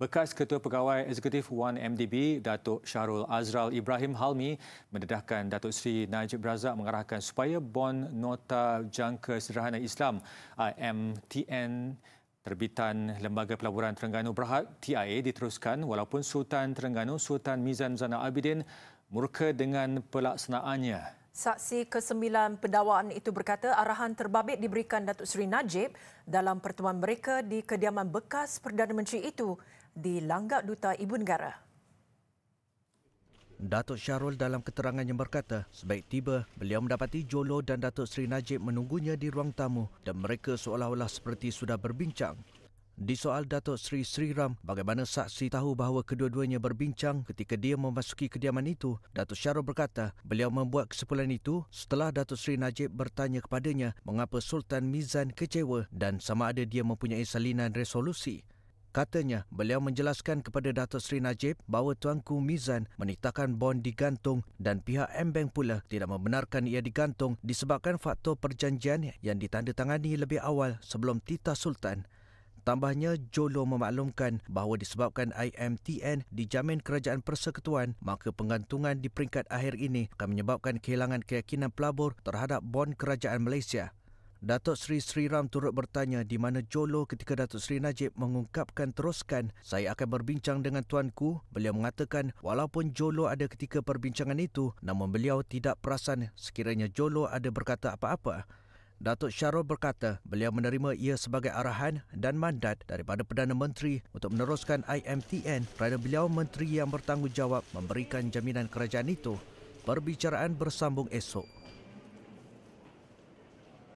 Bekas Ketua Pegawai Eksekutif 1MDB, Datuk Syarul Azral Ibrahim Halmi mendedahkan Datuk Seri Najib Razak mengarahkan supaya Bon Nota Jangka Sederhana Islam (IMTN) Terbitan Lembaga Pelaburan Terengganu Berhad TIA diteruskan walaupun Sultan Terengganu Sultan Mizan Zana Abidin murka dengan pelaksanaannya Saksi kesembilan 9 pendawaan itu berkata arahan terbabit diberikan Datuk Seri Najib dalam pertemuan mereka di kediaman bekas Perdana Menteri itu di Langgak Duta Ibu Negara. Datuk Syarul dalam keterangan yang berkata, sebaik tiba, beliau mendapati Jolo dan Datuk Seri Najib menunggunya di ruang tamu dan mereka seolah-olah seperti sudah berbincang. Di soal Datuk Sri Sri Ram, bagaimana saksi tahu bahawa kedua-duanya berbincang ketika dia memasuki kediaman itu, Datuk Syarul berkata beliau membuat kesimpulan itu setelah Datuk Sri Najib bertanya kepadanya mengapa Sultan Mizan kecewa dan sama ada dia mempunyai salinan resolusi. Katanya, beliau menjelaskan kepada Datuk Seri Najib bahawa Tuanku Mizan menitahkan bon digantung dan pihak M-Bank pula tidak membenarkan ia digantung disebabkan faktor perjanjian yang ditandatangani lebih awal sebelum titah Sultan. Tambahnya, Jolo memaklumkan bahawa disebabkan IMTN dijamin kerajaan persekutuan, maka penggantungan di peringkat akhir ini akan menyebabkan kehilangan keyakinan pelabur terhadap bond kerajaan Malaysia. Datuk Seri Sri Ram turut bertanya di mana Jolo ketika Datuk Seri Najib mengungkapkan teruskan saya akan berbincang dengan tuanku beliau mengatakan walaupun Jolo ada ketika perbincangan itu namun beliau tidak perasan sekiranya Jolo ada berkata apa-apa Datuk Syarul berkata beliau menerima ia sebagai arahan dan mandat daripada Perdana Menteri untuk meneruskan IMTN kerana beliau menteri yang bertanggungjawab memberikan jaminan kerajaan itu. Perbicaraan bersambung esok.